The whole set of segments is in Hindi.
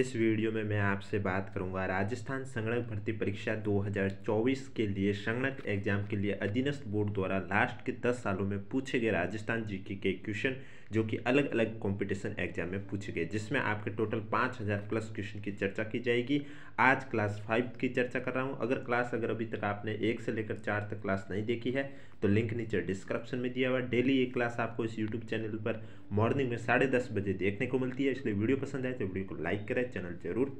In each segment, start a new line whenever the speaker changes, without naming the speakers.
इस वीडियो में मैं आपसे बात करूंगा राजस्थान संगणक भर्ती परीक्षा 2024 के लिए संगणक एग्जाम के लिए अधीनस्थ बोर्ड द्वारा लास्ट के 10 सालों में पूछे गए राजस्थान जीके के क्वेश्चन जो कि अलग अलग कॉम्पिटिशन एग्जाम में पूछे गए जिसमें आपके टोटल पाँच हज़ार प्लस क्वेश्चन की चर्चा की जाएगी आज क्लास फाइव की चर्चा कर रहा हूँ अगर क्लास अगर अभी तक आपने एक से लेकर चार तक क्लास नहीं देखी है तो लिंक नीचे डिस्क्रिप्शन में दिया हुआ डेली ये क्लास आपको इस यूट्यूब चैनल पर मॉर्निंग में साढ़े दस बजे देखने को मिलती है इसलिए वीडियो पसंद आए तो वीडियो को लाइक करें चैनल जरूर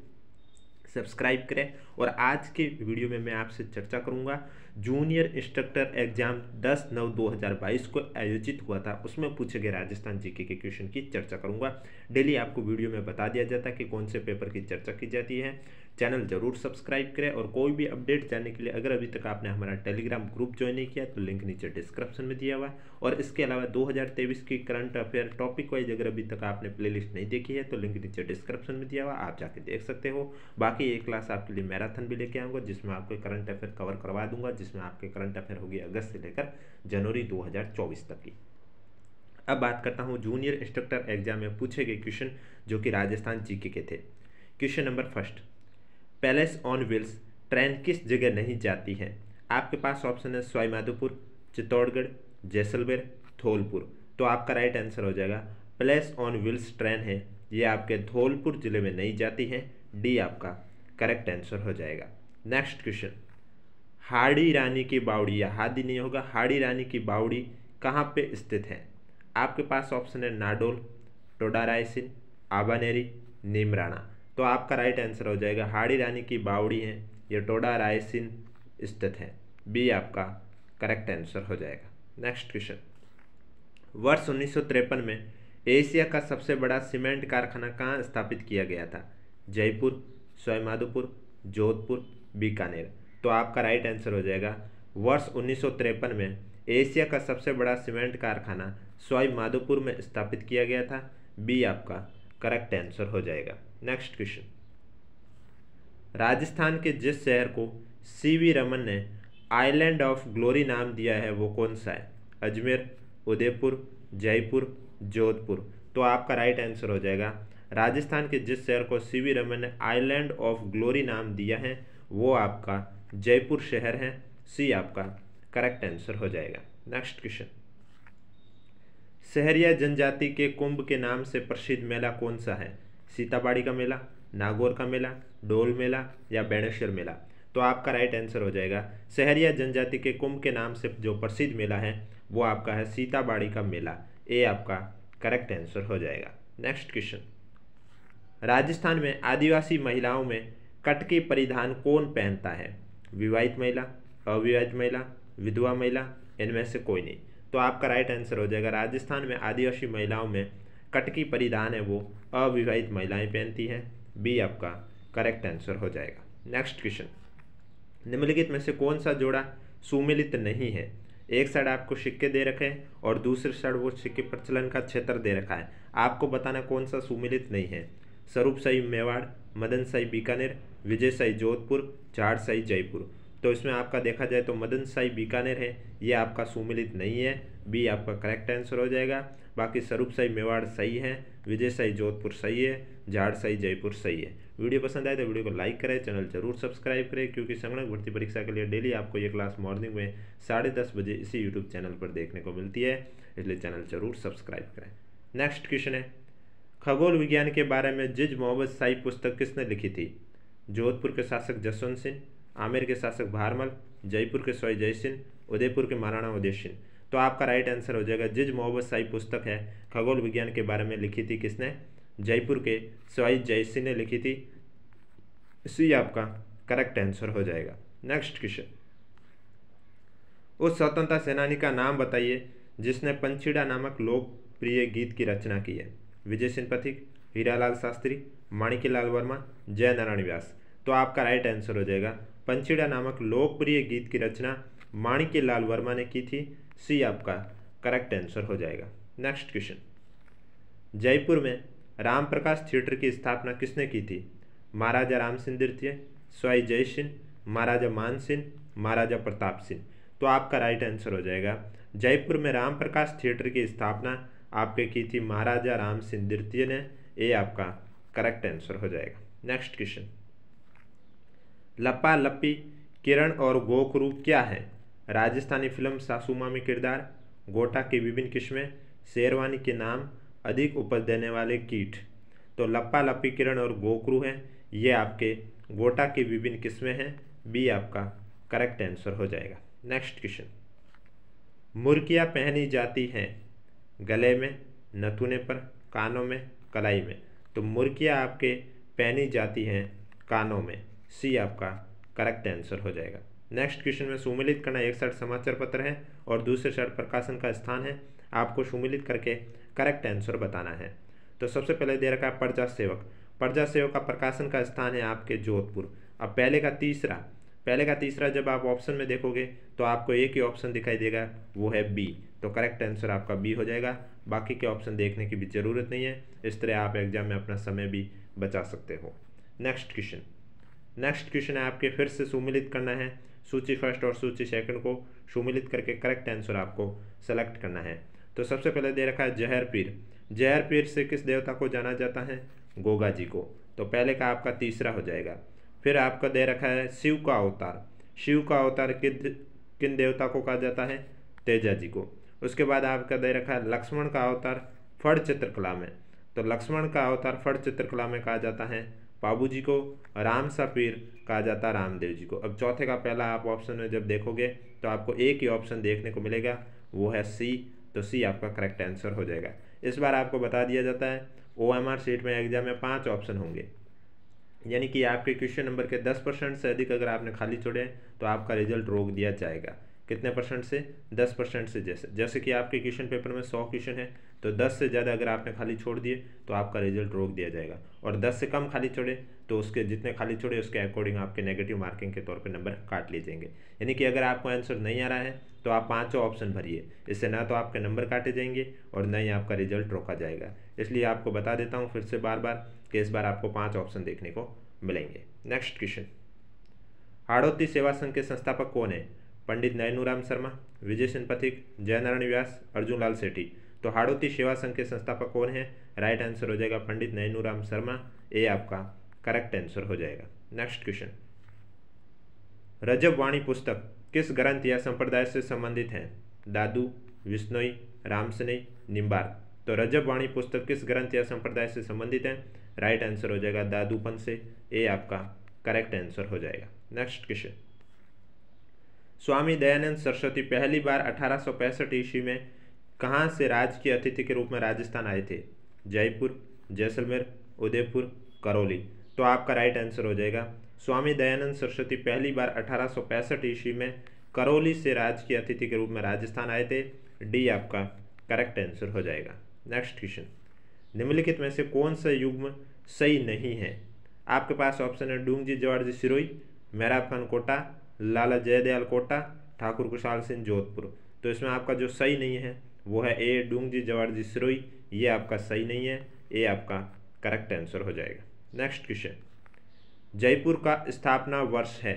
सब्सक्राइब करें और आज के वीडियो में मैं आपसे चर्चा करूंगा जूनियर इंस्ट्रक्टर एग्जाम 10 नौ 2022 को आयोजित हुआ था उसमें पूछे गए राजस्थान जीके के क्वेश्चन की चर्चा करूंगा डेली आपको वीडियो में बता दिया जाता है कि कौन से पेपर की चर्चा की जाती है चैनल जरूर सब्सक्राइब करें और कोई भी अपडेट जानने के लिए अगर अभी तक आपने हमारा टेलीग्राम ग्रुप ज्वाइन नहीं किया तो लिंक नीचे डिस्क्रिप्शन में दिया हुआ है और इसके अलावा 2023 की करंट अफेयर टॉपिक वाइज अगर अभी तक आपने प्लेलिस्ट नहीं देखी है तो लिंक नीचे डिस्क्रिप्शन में दिया हुआ आप जाके देख सकते हो बाकी ये क्लास आपके लिए मैराथन भी लेके आऊँगा जिसमें आपके करंट अफेयर कवर करवा दूंगा जिसमें आपके करंट अफेयर होगी अगस्त से लेकर जनवरी दो तक की अब बात करता हूँ जूनियर इंस्ट्रक्टर एग्जाम में पूछे गए क्वेश्चन जो कि राजस्थान जीके के थे question number first Palace on Wheels train किस जगह नहीं जाती है आपके पास ऑप्शन है सवाईमाधोपुर चित्तौड़गढ़ जैसलमेर धौलपुर तो आपका राइट आंसर हो जाएगा प्लेस ऑन व्हील्स ट्रेन है ये आपके धौलपुर जिले में नहीं जाती है डी आपका करेक्ट आंसर हो जाएगा नेक्स्ट क्वेश्चन हाड़ी रानी की बावड़ी या हादी नहीं होगा हाड़ी रानी की बावड़ी कहाँ पे स्थित है आपके पास ऑप्शन है नाडोल टोडारायसिन आबानेरी नीमराणा तो आपका राइट आंसर हो जाएगा हाड़ी रानी की बावड़ी है ये टोडा रायसिन स्थित है बी आपका करेक्ट आंसर हो जाएगा नेक्स्ट क्वेश्चन वर्ष उन्नीस में एशिया का सबसे बड़ा सीमेंट कारखाना कहाँ स्थापित किया गया था जयपुर सवाईमाधोपुर जोधपुर बीकानेर तो आपका राइट आंसर हो जाएगा वर्ष उन्नीस में एशिया का सबसे बड़ा सीमेंट कारखाना सवाई में स्थापित किया गया था बी आपका करेक्ट आंसर हो जाएगा नेक्स्ट क्वेश्चन राजस्थान के जिस शहर को सी वी रमन ने आइलैंड ऑफ ग्लोरी नाम दिया है वो कौन सा है अजमेर उदयपुर जयपुर जोधपुर तो आपका राइट आंसर हो जाएगा राजस्थान के जिस शहर को सी वी रमन ने आइलैंड ऑफ ग्लोरी नाम दिया है वो आपका जयपुर शहर है सी आपका करेक्ट आंसर हो जाएगा नेक्स्ट क्वेश्चन शहरिया जनजाति के कुंभ के नाम से प्रसिद्ध मेला कौन सा है सीताबाड़ी का मेला नागौर का मेला डोल मेला या बैणेश्वर मेला तो आपका राइट आंसर हो जाएगा शहरिया जनजाति के कुंभ के नाम से जो प्रसिद्ध मेला है वो आपका है सीताबाड़ी का मेला ये आपका करेक्ट आंसर हो जाएगा नेक्स्ट क्वेश्चन राजस्थान में आदिवासी महिलाओं में कटकी परिधान कौन पहनता है विवाहित महिला अविवाहित महिला विधवा महिला इनमें से कोई नहीं तो आपका राइट आंसर हो जाएगा राजस्थान में आदिवासी महिलाओं में कटकी परिधान है वो अविवाहित महिलाएं पहनती हैं बी आपका करेक्ट आंसर हो जाएगा नेक्स्ट क्वेश्चन निम्नलिखित में से कौन सा जोड़ा सुमिलित नहीं है एक साइड आपको सिक्के दे रखे हैं और दूसरे साइड वो सिक्के प्रचलन का क्षेत्र दे रखा है आपको बताना कौन सा सुमिलित नहीं है स्वरूप साई मेवाड़ मदन साई बीकानेर विजय साई जोधपुर झाड़ साई जयपुर तो इसमें आपका देखा जाए तो मदन साई बीकानेर है ये आपका सुमिलित नहीं है बी आपका करेक्ट आंसर हो जाएगा बाकी स्वरूप साई मेवाड़ सही है विजय साई जोधपुर सही है झाड़ साई जयपुर सही है वीडियो पसंद आए तो वीडियो को लाइक करें चैनल जरूर सब्सक्राइब करें क्योंकि संगणक भर्ती परीक्षा के लिए डेली आपको ये क्लास मॉर्निंग में साढ़े दस बजे इसी यूट्यूब चैनल पर देखने को मिलती है इसलिए चैनल जरूर सब्सक्राइब करें नेक्स्ट क्वेश्चन है खगोल विज्ञान के बारे में जिज मोहम्मद साई पुस्तक किसने लिखी थी जोधपुर के शासक जसवंत सिंह आमेर के शासक भारमल जयपुर के सोई जय सिंह उदयपुर के महाराणा उदय सिंह तो आपका राइट आंसर हो जाएगा जिज मोहब्बत शाही पुस्तक है खगोल विज्ञान के बारे में लिखी थी किसने जयपुर के सवाई जयसी ने लिखी थी सी आपका करेक्ट आंसर हो जाएगा नेक्स्ट क्वेश्चन उस स्वतंत्रता सेनानी का नाम बताइए जिसने पंचिड़ा नामक लोकप्रिय गीत की रचना की है विजय पथिक हीरालाल शास्त्री माणिकीलाल वर्मा जय नारायण व्यास तो आपका राइट आंसर हो जाएगा पंचिड़ा नामक लोकप्रिय गीत की रचना माणिकीलाल वर्मा ने की थी सी आपका करेक्ट आंसर हो जाएगा नेक्स्ट क्वेश्चन जयपुर में राम प्रकाश थिएटर की स्थापना किसने की थी महाराजा राम सिंह द्वितीय स्वाई जय सिंह महाराजा मान सिंह महाराजा प्रताप सिंह तो आपका राइट आंसर हो जाएगा जयपुर में राम प्रकाश थिएटर की स्थापना आपके की थी महाराजा राम सिंह द्वितीय ने ये आपका करेक्ट आंसर हो जाएगा नेक्स्ट क्वेश्चन लपा लपी किरण और गोखरू क्या है राजस्थानी फिल्म सासुमा में किरदार गोटा की विभिन्न किस्में शेरवानी के नाम अधिक उपज देने वाले कीट तो लप्पा लप्पी किरण और गोकरू हैं ये आपके गोटा की विभिन्न किस्में हैं बी आपका करेक्ट आंसर हो जाएगा नेक्स्ट क्वेश्चन मुर्गियाँ पहनी जाती हैं गले में नथुने पर कानों में कलाई में तो मुर्गियाँ आपके पहनी जाती हैं कानों में सी आपका करेक्ट आंसर हो जाएगा नेक्स्ट क्वेश्चन में सुमिलित करना एक साइड समाचार पत्र है और दूसरे शर्ट प्रकाशन का स्थान है आपको सुमिलित करके करेक्ट आंसर बताना है तो सबसे पहले दे रखा है प्रजा सेवक प्रजा सेवक का प्रकाशन का स्थान है आपके जोधपुर अब पहले का तीसरा पहले का तीसरा जब आप ऑप्शन में देखोगे तो आपको एक ही ऑप्शन दिखाई देगा वो है बी तो करेक्ट आंसर आपका बी हो जाएगा बाकी के ऑप्शन देखने की भी ज़रूरत नहीं है इस तरह आप एग्जाम में अपना समय भी बचा सकते हो नेक्स्ट क्वेश्चन नेक्स्ट क्वेश्चन है आपके फिर से सुमिलित करना है सूची फर्स्ट और सूची सेकंड को सुमिलित करके करेक्ट आंसर आपको सेलेक्ट करना है तो सबसे पहले दे रखा है जहर पीर जहर पीर से किस देवता को जाना जाता है गोगा जी को तो पहले का आपका तीसरा हो जाएगा फिर आपका दे रखा है शिव का अवतार शिव का अवतार किन किन देवता को कहा जाता है तेजा जी को उसके बाद आपका दे रखा है लक्ष्मण का अवतार फड़ चित्रकला में तो लक्ष्मण का अवतार फड़ चित्रकला में कहा जाता है बाबू जी को राम सा पीर कहा जाता है रामदेव जी को अब चौथे का पहला आप ऑप्शन में जब देखोगे तो आपको एक ही ऑप्शन देखने को मिलेगा वो है सी तो सी आपका करेक्ट आंसर हो जाएगा इस बार आपको बता दिया जाता है ओ एम आर सीट में एग्जाम में पाँच ऑप्शन होंगे यानी कि आपके क्वेश्चन नंबर के दस परसेंट से अधिक अगर आपने खाली छोड़े तो आपका रिजल्ट रोक दिया जाएगा कितने परसेंट से दस परसेंट से जैसे जैसे कि आपके क्वेश्चन पेपर में सौ क्वेश्चन है तो 10 से ज़्यादा अगर आपने खाली छोड़ दिए तो आपका रिजल्ट रोक दिया जाएगा और 10 से कम खाली छोड़े तो उसके जितने खाली छोड़े उसके अकॉर्डिंग आपके नेगेटिव मार्किंग के तौर पर नंबर काट लिए जाएंगे यानी कि अगर आपको आंसर नहीं आ रहा है तो आप पाँचों ऑप्शन भरिए इससे ना तो आपके नंबर काटे जाएंगे और ना ही आपका रिजल्ट रोका जाएगा इसलिए आपको बता देता हूँ फिर से बार बार कि इस बार आपको पाँच ऑप्शन देखने को मिलेंगे नेक्स्ट क्वेश्चन आड़ोती सेवा संघ के संस्थापक कौन है पंडित नयनू राम शर्मा विजय सिंह पथिक जयनारायण व्यास अर्जुन लाल सेठी तो हाड़ोती सेवा संघ के संस्थापक कौन है राइट आंसर हो जाएगा पंडित नैनूराम शर्मा ए आपका करेक्ट आंसर हो जाएगा नेक्स्ट क्वेश्चन रजब वाणी पुस्तक किस ग्रंथ या संप्रदाय से संबंधित है दादू विष्णोई रामसने निम्बार तो रजब वाणी पुस्तक किस ग्रंथ या संप्रदाय से संबंधित है राइट आंसर हो जाएगा दादूपन से ए आपका करेक्ट आंसर हो जाएगा नेक्स्ट क्वेश्चन स्वामी दयानंद सरस्वती पहली बार अठारह ईस्वी में कहाँ से राज्य के अतिथि के रूप में राजस्थान आए थे जयपुर जैसलमेर उदयपुर करौली तो आपका राइट आंसर हो जाएगा स्वामी दयानंद सरस्वती पहली बार अठारह ईस्वी में करौली से राज्य के अतिथि के रूप में राजस्थान आए थे डी आपका करेक्ट आंसर हो जाएगा नेक्स्ट क्वेश्चन निम्नलिखित में से कौन सा युग्म सही नहीं है आपके पास ऑप्शन है डूंगजी जवाहर जी सिरोई खान कोटा लाला जयदयाल कोटा ठाकुर कुशाल सिंह जोधपुर तो इसमें आपका जो सही नहीं है वो है ए डूंगजी जी सिरोई ये आपका सही नहीं है ए आपका करेक्ट आंसर हो जाएगा नेक्स्ट क्वेश्चन जयपुर का स्थापना वर्ष है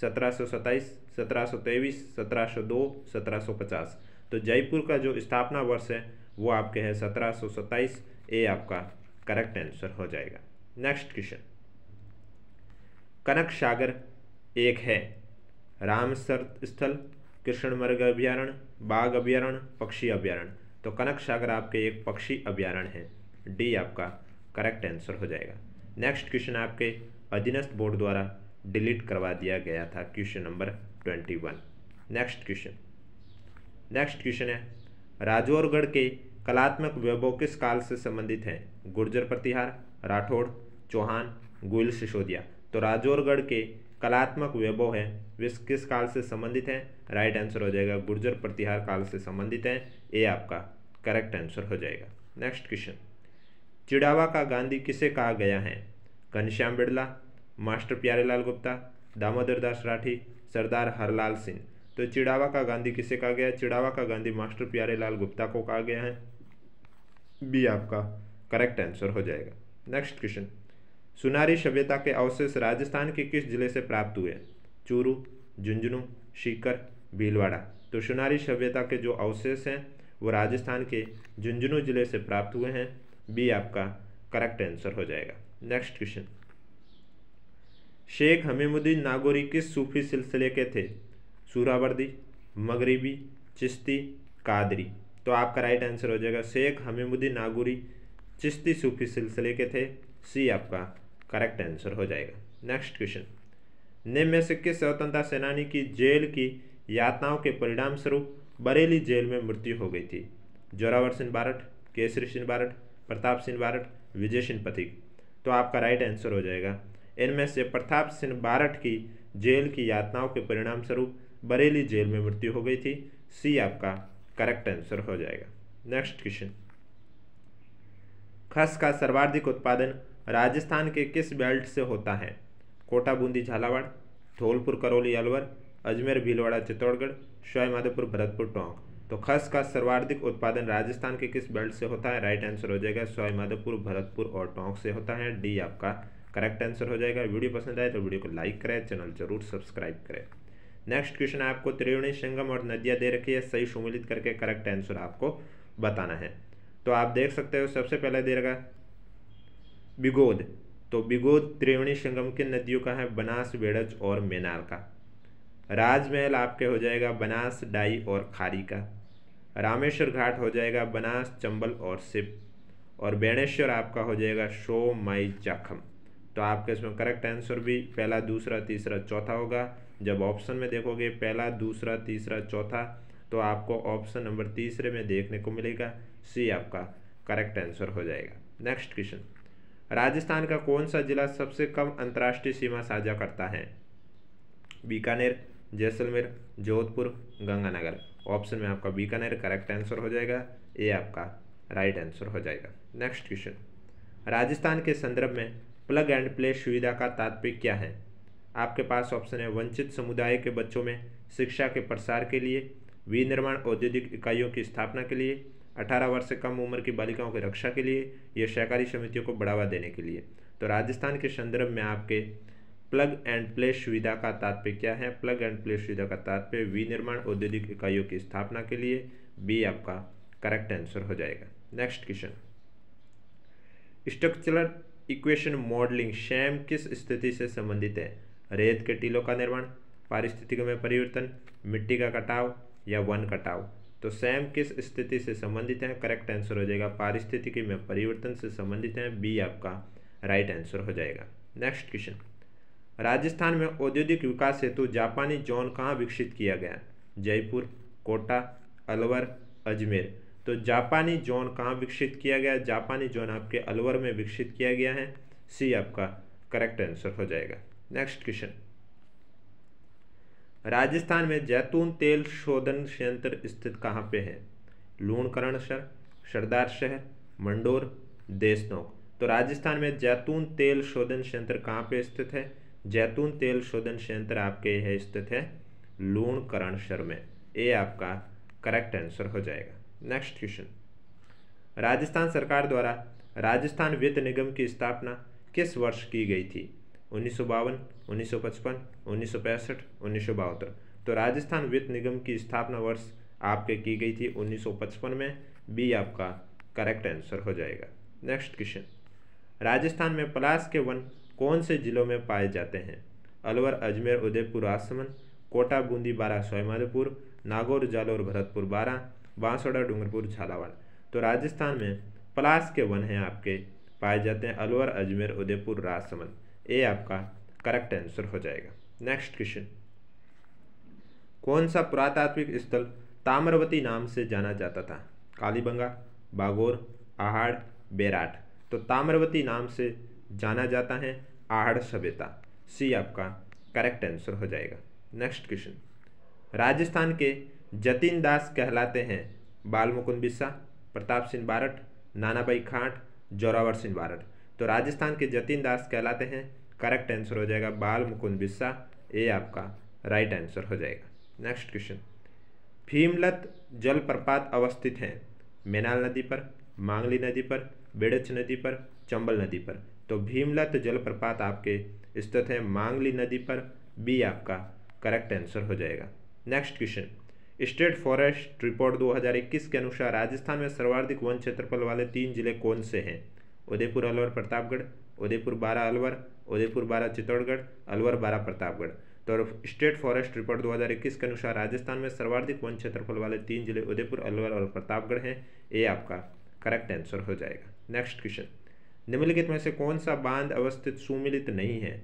सत्रह सौ सत्ताईस सत्रह सौ तेईस सत्रह सौ दो सत्रह सौ पचास तो जयपुर का जो स्थापना वर्ष है वो आपके हैं सत्रह ए आपका करेक्ट आंसर हो जाएगा नेक्स्ट क्वेश्चन कनक सागर एक है राम स्थल कृष्ण मृग अभ्यारण्य बाघ अभ्यारण्य पक्षी अभ्यारण्य तो कनक सागर आपके एक पक्षी अभ्यारण्य है डी आपका करेक्ट आंसर हो जाएगा नेक्स्ट क्वेश्चन आपके अधीनस्थ बोर्ड द्वारा डिलीट करवा दिया गया था question number twenty one next question next question है राजौरगढ़ के कलात्मक वैभव किस काल से संबंधित हैं गुर्जर प्रतिहार राठौड़ चौहान गोयल सिसोदिया तो राजौरगढ़ के कलात्मक वैभव है वे किस काल से संबंधित हैं राइट आंसर हो जाएगा गुर्जर प्रतिहार काल से संबंधित हैं ये आपका करेक्ट आंसर हो जाएगा नेक्स्ट क्वेश्चन चिड़ावा का गांधी किसे कहा गया है घनश्याम बिड़ला मास्टर प्यारेलाल गुप्ता दामोदर दास राठी सरदार हरलाल सिंह तो चिड़ावा का गांधी किसे कहा गया चिड़ावा का गांधी मास्टर प्यारेलाल गुप्ता को कहा गया है बी आपका करेक्ट आंसर हो जाएगा नेक्स्ट क्वेश्चन सुनारी सभ्यता के अवशेष राजस्थान के किस जिले से प्राप्त हुए चूरू झुंझुनू सीकर भीलवाड़ा तो सुनारी सभ्यता के जो अवशेष हैं वो राजस्थान के झुंझुनू जिले से प्राप्त हुए हैं बी आपका करेक्ट आंसर हो जाएगा नेक्स्ट क्वेश्चन शेख हमीमुद्दीन नागौरी किस सूफी सिलसिले के थे सूरावर्दी मगरबी चिश्ती कादरी तो आपका राइट आंसर हो जाएगा शेख हमीमुद्दीन नागौरी चिश्ती सूफी सिलसिले के थे सी आपका करेक्ट आंसर हो जाएगा नेक्स्ट क्वेश्चन निम्न में से किस स्वतंत्रता सेनानी की जेल की यातनाओं के परिणाम स्वरूप बरेली जेल में मृत्यु हो गई थी जोरावर सिंह बारट केसरी सिंह बारट प्रताप सिंह बारट विजय सिंह पथिक तो आपका राइट आंसर हो जाएगा इनमें से प्रताप सिंह बारट की जेल की यातनाओं के परिणाम स्वरूप बरेली जेल में मृत्यु हो गई थी सी आपका करेक्ट आंसर हो जाएगा नेक्स्ट क्वेश्चन खस का सर्वाधिक उत्पादन राजस्थान के किस बेल्ट से होता है कोटा बूंदी झालावाड़ धौलपुर करौली अलवर अजमेर भीलवाड़ा चित्तौड़गढ़ शोय भरतपुर टोंक तो खस का सर्वाधिक उत्पादन राजस्थान के किस बेल्ट से होता है राइट आंसर हो जाएगा शोय माधोपुर भरतपुर और टोंक से होता है डी आपका करेक्ट आंसर हो जाएगा वीडियो पसंद आए तो वीडियो को लाइक करें चैनल जरूर सब्सक्राइब करें नेक्स्ट क्वेश्चन आपको त्रिवेणी संगम और नदियाँ दे रखी है सही सुमिलित करके करेक्ट आंसर आपको बताना है तो आप देख सकते हो सबसे पहले दे रखा बिगोद तो बिगोद त्रिवेणी संगम के नदियों का है बनास बेड़ज और मेनार का राजमहल आपके हो जाएगा बनास डाई और खारी का रामेश्वर घाट हो जाएगा बनास चंबल और सिप और बेणेश्वर आपका हो जाएगा शो माई जाखम तो आपके इसमें करेक्ट आंसर भी पहला दूसरा तीसरा चौथा होगा जब ऑप्शन में देखोगे पहला दूसरा तीसरा चौथा तो आपको ऑप्शन नंबर तीसरे में देखने को मिलेगा सी आपका करेक्ट आंसर हो जाएगा नेक्स्ट क्वेश्चन राजस्थान का कौन सा जिला सबसे कम अंतर्राष्ट्रीय सीमा साझा करता है बीकानेर जैसलमेर जोधपुर गंगानगर ऑप्शन में आपका बीकानेर करेक्ट आंसर हो जाएगा ये आपका राइट आंसर हो जाएगा नेक्स्ट क्वेश्चन राजस्थान के संदर्भ में प्लग एंड प्ले सुविधा का तात्पर्य क्या है आपके पास ऑप्शन है वंचित समुदाय के बच्चों में शिक्षा के प्रसार के लिए विनिर्माण औद्योगिक इकाइयों की स्थापना के लिए 18 वर्ष से कम उम्र की बालिकाओं की रक्षा के लिए या सहकारी समितियों को बढ़ावा देने के लिए तो राजस्थान के संदर्भ में आपके प्लग एंड प्ले सुविधा का तात्पर्य क्या है प्लग एंड प्ले सुविधा का तात्पर्य विनिर्माण औद्योगिक इकाइयों की स्थापना के लिए बी आपका करेक्ट आंसर हो जाएगा next question structural equation modeling शैम किस स्थिति से संबंधित है रेत के टीलों का निर्माण पारिस्थितिक में परिवर्तन मिट्टी का कटाव या वन कटाव तो सैम किस स्थिति से संबंधित हैं करेक्ट आंसर हो जाएगा पारिस्थितिकी में परिवर्तन से संबंधित हैं बी आपका राइट आंसर हो जाएगा नेक्स्ट क्वेश्चन राजस्थान में औद्योगिक विकास हेतु जापानी जोन कहाँ विकसित किया गया जयपुर कोटा अलवर अजमेर तो जापानी जोन कहाँ विकसित किया गया जापानी जोन आपके अलवर में विकसित किया गया है सी आपका करेक्ट आंसर हो जाएगा नेक्स्ट क्वेश्चन राजस्थान में जैतून तेल शोधन संयंत्र स्थित कहाँ पे है लूणकरण शहर सरदार शहर मंडोर देशनोक तो राजस्थान में जैतून तेल शोधन संयंत्र कहाँ पे स्थित है जैतून तेल शोधन संयंत्र आपके यह स्थित है लूणकरण शहर में ये आपका करेक्ट आंसर हो जाएगा नेक्स्ट क्वेश्चन राजस्थान सरकार द्वारा राजस्थान वित्त निगम की स्थापना किस वर्ष की गई थी उन्नीस उन्नीस सौ पचपन उन्नीस सौ पैंसठ उन्नीस सौ बहत्तर तो राजस्थान वित्त निगम की स्थापना वर्ष आपके की गई थी 1955 में बी आपका करेक्ट आंसर हो जाएगा नेक्स्ट क्वेश्चन राजस्थान में पलाश के वन कौन से जिलों में पाए जाते हैं अलवर अजमेर उदयपुर आसमन कोटा बूंदी बारह सोयमाधोपुर नागौर जालौर भरतपुर बारह बांसवाड़ा डूंगरपुर झालावाड़ तो राजस्थान में पलाश के वन हैं आपके पाए जाते हैं अलवर अजमेर उदयपुर राजसमंद ए आपका करेक्ट आंसर हो जाएगा नेक्स्ट क्वेश्चन कौन सा पुरातात्विक स्थल ताम्रवती नाम से जाना जाता था कालीबंगा बागोर आहाड़ बेराट तो ताम्रवती नाम से जाना जाता है आहड़ सभ्यता सी आपका करेक्ट आंसर हो जाएगा नेक्स्ट क्वेश्चन राजस्थान के जतिन दास कहलाते हैं बालमुकुंद बिस्सा प्रताप सिंह बारट नानाबाई खाट जोरावर सिंह बारट तो राजस्थान के जतिन दास कहलाते हैं करेक्ट आंसर हो जाएगा बाल मुकुंद बिस्सा ए आपका राइट आंसर हो जाएगा नेक्स्ट क्वेश्चन भीमलत जलप्रपात अवस्थित हैं मेनाल नदी पर मांगली नदी पर बेड़च नदी पर चंबल नदी पर तो भीमलत जलप्रपात आपके स्थित है मांगली नदी पर बी आपका करेक्ट आंसर हो जाएगा next question state forest report 2021 के अनुसार राजस्थान में सर्वाधिक वन क्षेत्रफल वाले तीन जिले कौन से हैं उदयपुर अलवर प्रतापगढ़ उदयपुर बारह अलवर उदयपुर बारह चित्तौड़गढ़ अलवर बारह प्रतापगढ़ तो स्टेट फॉरेस्ट रिपोर्ट 2021 के अनुसार राजस्थान में सर्वाधिक वन क्षेत्रफल वाले तीन जिले उदयपुर अलवर और प्रतापगढ़ हैं ये आपका करेक्ट आंसर हो जाएगा नेक्स्ट क्वेश्चन निम्नलिखित में से कौन सा बांध अवस्थित सुमिलित नहीं है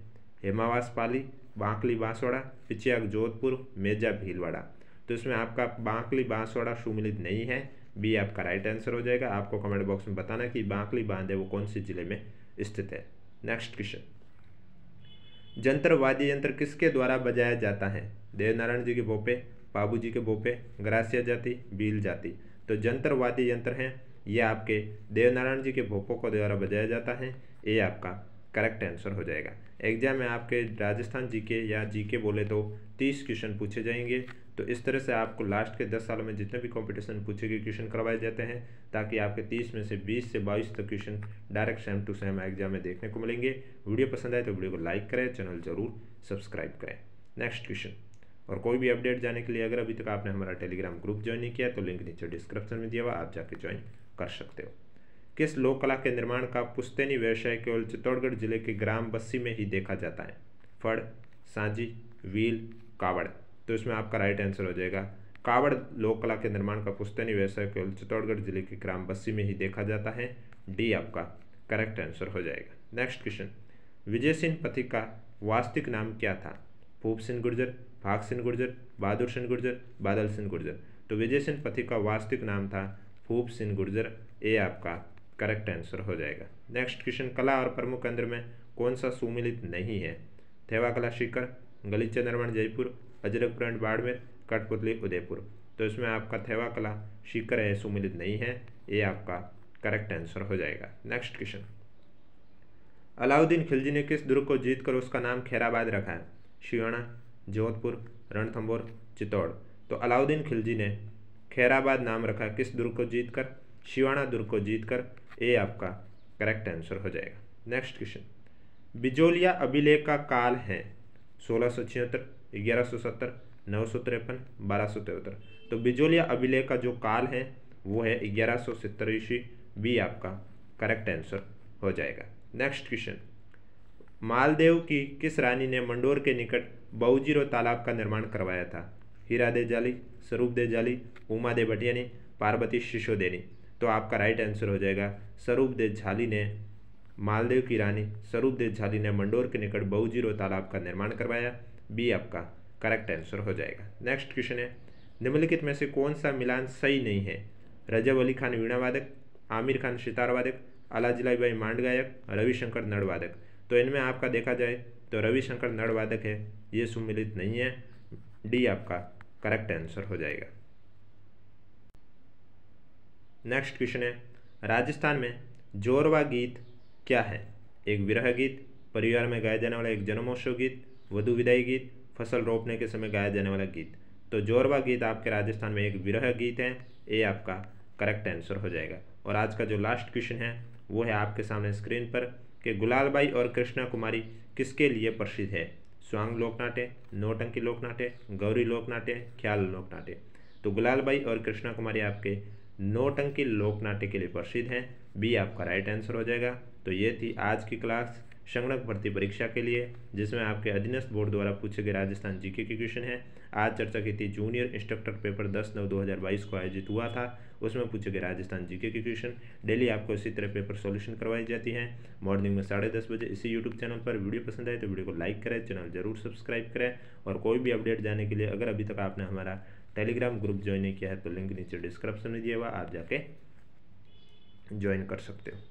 हेमावास पाली बांकली बांसवाड़ा पिचियाग जोधपुर मेजा भीलवाड़ा तो इसमें आपका बांकली बांसवाड़ा सुमिलित नहीं है बी आपका राइट आंसर हो जाएगा आपको कमेंट बॉक्स में बताना कि बांकली बांध है वो कौन से जिले में स्थित है नेक्स्ट क्वेश्चन जंतर वाद्य यंत्र किसके द्वारा बजाया जाता है देवनारायण जी के भोपे बाबू जी के भोपे ग्रासिया जाति बील जाति तो जंतर वाद्य यंत्र हैं ये आपके देवनारायण जी के भोपों को द्वारा बजाया जाता है ये आपका करेक्ट आंसर हो जाएगा एग्जाम में आपके राजस्थान जीके या जीके बोले तो तीस क्वेश्चन पूछे जाएंगे तो इस तरह से आपको लास्ट के दस सालों में जितने भी कॉम्पिटिशन पूछे गए क्वेश्चन करवाए जाते हैं ताकि आपके तीस में से बीस से बाईस तक question direct same to same exam में देखने को मिलेंगे वीडियो पसंद आए तो वीडियो को लाइक करें चैनल जरूर सब्सक्राइब करें नेक्स्ट क्वेश्चन और कोई भी अपडेट जाने के लिए अगर अभी तक आपने हमारा टेलीग्राम ग्रुप ज्वाइन नहीं किया तो लिंक नीचे डिस्क्रिप्शन में दिया हुआ आप जाके ज्वाइन कर सकते हो किस लोक कला के निर्माण का पुस्तैनी व्यवसाय केवल चित्तौड़गढ़ जिले के ग्राम बस्सी में ही देखा जाता है फड़ सांझी व्हील कावड़ तो इसमें आपका राइट आंसर हो जाएगा कावड़ लोक कला के निर्माण का पुस्तैनी व्यवसाय केवल चित्तौड़गढ़ जिले के ग्राम बस्सी में ही देखा जाता है डी आपका करेक्ट आंसर हो जाएगा नेक्स्ट क्वेश्चन विजय सिंह पथिक का वास्तविक नाम क्या था भूप सिंह गुर्जर भाग सिंह गुर्जर बहादुर सिंह गुर्जर बादल सिंह गुर्जर तो विजय सिंह पथिक का वास्तविक नाम था भूप सिंह गुर्जर ए आपका करेक्ट आंसर हो जाएगा नेक्स्ट क्वेश्चन कला और प्रमुख केंद्र में कौन सा सुमिलित नहीं है थेवा कला शिखर गली निर्माण जयपुर अजरक प्रिंट बाड़मेर कठपुतली उदयपुर तो इसमें आपका थेवा कला शीकर है सुमिलित नहीं है ये आपका करेक्ट आंसर हो जाएगा नेक्स्ट क्वेश्चन अलाउद्दीन खिलजी ने किस दुर्ग को जीत कर उसका नाम खैराबाद रखा है शिवाणा जोधपुर रणथम्बोर चित्तौड़ तो अलाउद्दीन खिलजी ने खैराबाद नाम रखा किस दुर्ग को जीत कर शिवाणा दुर्ग को जीत कर ये आपका करेक्ट आंसर हो जाएगा नेक्स्ट क्वेश्चन बिजोलिया अभिलेख का काल है सोलह सौ छिहत्तर ग्यारह सौ सत्तर नौ सौ तिरपन बारह सौ तिहत्तर तो बिजोलिया अभिलेख का जो काल है वो है ग्यारह सौ सत्तर ईस्वी बी आपका करेक्ट आंसर हो जाएगा नेक्स्ट क्वेश्चन मालदेव की किस रानी ने मंडोर के निकट बहुजीरो तालाब का निर्माण करवाया था हीरा दे जाली स्वरूप दे जाली उमा दे भटिया ने पार्वती शिशो देनी तो आपका राइट आंसर हो जाएगा स्वरूप दे झाली ने मालदेव की रानी स्वरूप देव झाली ने मंडोर के निकट बहुजीरो तालाब का निर्माण करवाया बी आपका करेक्ट आंसर हो जाएगा नेक्स्ट क्वेश्चन है निम्नलिखित में से कौन सा मिलान सही नहीं है रजब अली खान वीणा वादक आमिर खान सितार वादक अलाजिलाई भाई मांड गायक रविशंकर नड़वादक तो इनमें आपका देखा जाए तो रविशंकर नड़वादक है ये सुमिलित नहीं है डी आपका करेक्ट आंसर हो जाएगा नेक्स्ट क्वेश्चन है राजस्थान में जोरवा गीत क्या है एक विरह गीत परिवार में गाया जाने वाला एक जन्मोत्सव गीत वधु विदाई गीत फसल रोपने के समय गाया जाने वाला गीत तो जोरबा गीत आपके राजस्थान में एक विरह गीत है ये आपका करेक्ट आंसर हो जाएगा और आज का जो लास्ट क्वेश्चन है वो है आपके सामने स्क्रीन पर कि गुलालबाई और कृष्णा कुमारी किसके लिए प्रसिद्ध है स्वांग लोकनाट्य नौटंकी लोकनाट्य गौरी लोकनाट्य ख्याल लोकनाट्य तो गुलालबाई और कृष्णा कुमारी आपके नौटंकी लोकनाट्य के लिए प्रसिद्ध हैं बी आपका राइट आंसर हो जाएगा तो ये थी आज की क्लास संगणक भर्ती परीक्षा के लिए जिसमें आपके अधीनस्थ बोर्ड द्वारा पूछे गए राजस्थान जीके के क्वेश्चन हैं आज चर्चा की थी जूनियर इंस्ट्रक्टर पेपर 10 नौ 2022 को आयोजित हुआ था उसमें पूछे गए राजस्थान जीके के क्वेश्चन डेली आपको इसी तरह पेपर सॉल्यूशन करवाई जाती हैं मॉर्निंग में साढ़े दस बजे इसी यूट्यूब चैनल पर वीडियो पसंद आए तो वीडियो को लाइक करें चैनल जरूर सब्सक्राइब करें और कोई भी अपडेट जाने के लिए अगर अभी तक आपने हमारा टेलीग्राम ग्रुप ज्वाइन नहीं किया है तो लिंक नीचे डिस्क्रिप्शन में दिया हुआ आप जाके ज्वाइन कर सकते हो